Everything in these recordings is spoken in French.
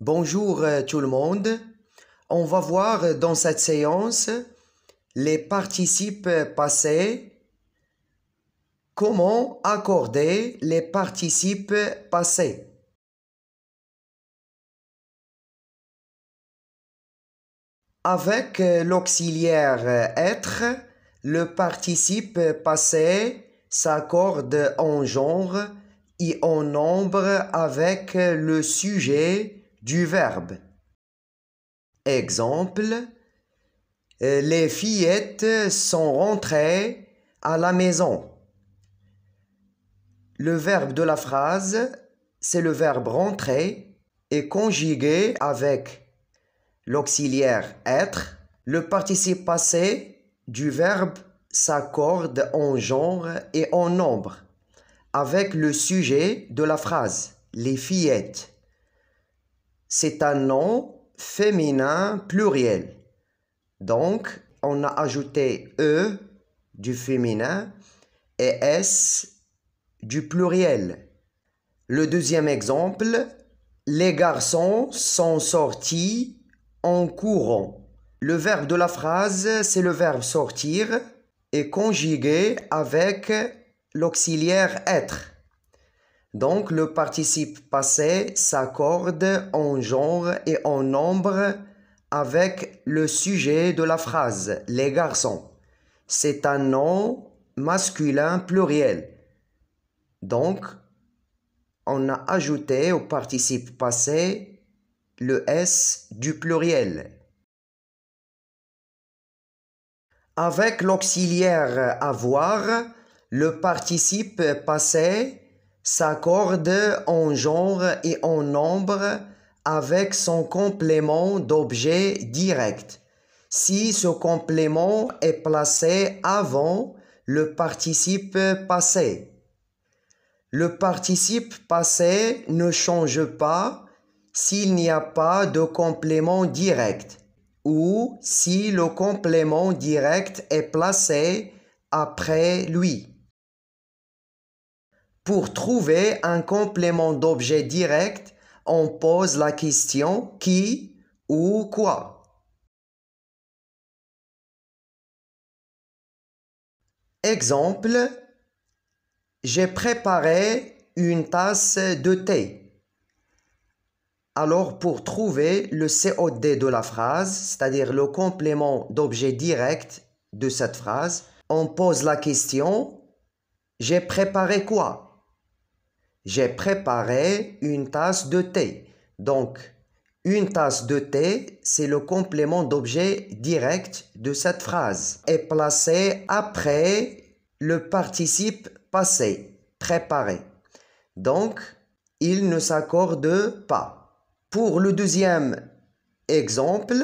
Bonjour euh, tout le monde. On va voir dans cette séance les participes passés. Comment accorder les participes passés Avec euh, l'auxiliaire euh, être, le participe passé s'accorde en genre et en nombre avec le sujet du verbe. Exemple, euh, les fillettes sont rentrées à la maison. Le verbe de la phrase, c'est le verbe rentrer et conjugué avec l'auxiliaire être, le participe passé du verbe s'accorde en genre et en nombre avec le sujet de la phrase, les fillettes c'est un nom féminin pluriel. Donc, on a ajouté E du féminin et S du pluriel. Le deuxième exemple, les garçons sont sortis en courant. Le verbe de la phrase, c'est le verbe sortir et conjugué avec l'auxiliaire être. Donc le participe passé s'accorde en genre et en nombre avec le sujet de la phrase, les garçons. C'est un nom masculin pluriel. Donc, on a ajouté au participe passé le S du pluriel. Avec l'auxiliaire avoir, le participe passé s'accorde en genre et en nombre avec son complément d'objet direct si ce complément est placé avant le participe passé. Le participe passé ne change pas s'il n'y a pas de complément direct ou si le complément direct est placé après lui. Pour trouver un complément d'objet direct, on pose la question qui ou quoi. Exemple, j'ai préparé une tasse de thé. Alors pour trouver le COD de la phrase, c'est-à-dire le complément d'objet direct de cette phrase, on pose la question j'ai préparé quoi j'ai préparé une tasse de thé. Donc, une tasse de thé, c'est le complément d'objet direct de cette phrase, et placé après le participe passé, préparé. Donc, il ne s'accorde pas. Pour le deuxième exemple,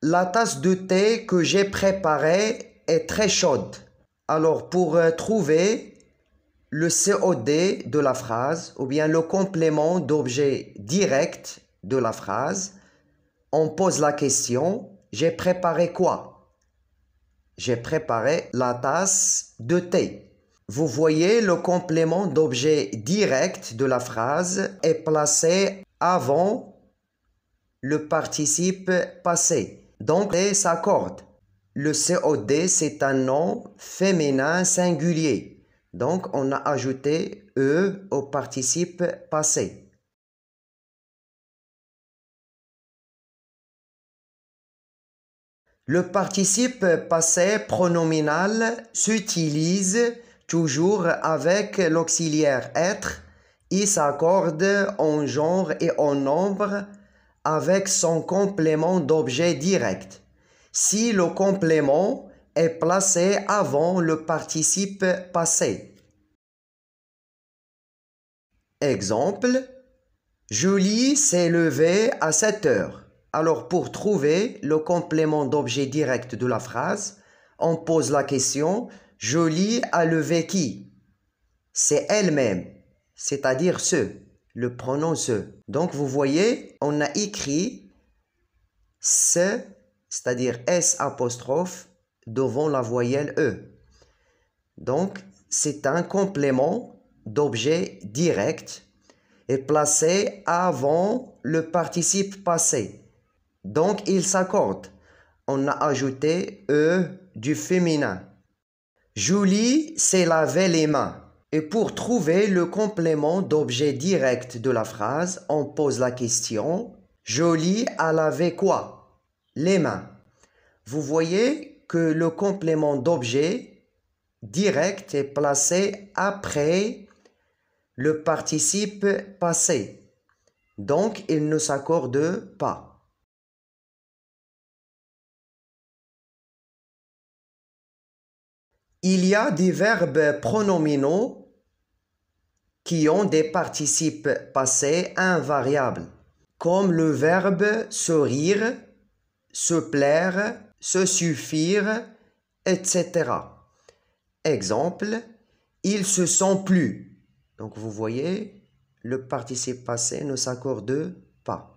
la tasse de thé que j'ai préparée est très chaude. Alors, pour euh, trouver le COD de la phrase ou bien le complément d'objet direct de la phrase, on pose la question j'ai préparé quoi J'ai préparé la tasse de thé. Vous voyez, le complément d'objet direct de la phrase est placé avant le participe passé. Donc, thé » s'accorde. Le COD, c'est un nom féminin singulier. Donc, on a ajouté E au participe passé. Le participe passé pronominal s'utilise toujours avec l'auxiliaire être. Il s'accorde en genre et en nombre avec son complément d'objet direct. Si le complément est placé avant le participe passé. Exemple Julie s'est levée à 7 heures. Alors pour trouver le complément d'objet direct de la phrase, on pose la question Julie a levé qui C'est elle-même, c'est-à-dire ce, le pronom ce. Donc vous voyez, on a écrit ce, c'est-à-dire S apostrophe devant la voyelle E. Donc, c'est un complément d'objet direct et placé avant le participe passé. Donc, il s'accorde. On a ajouté E du féminin. Julie s'est lavé les mains. Et pour trouver le complément d'objet direct de la phrase, on pose la question Jolie a lavé quoi Les mains. Vous voyez que le complément d'objet direct est placé après le participe passé. Donc, il ne s'accorde pas. Il y a des verbes pronominaux qui ont des participes passés invariables, comme le verbe rire »,« se plaire, se suffire, etc. Exemple, il se sent plus. Donc vous voyez, le participe passé ne s'accorde pas.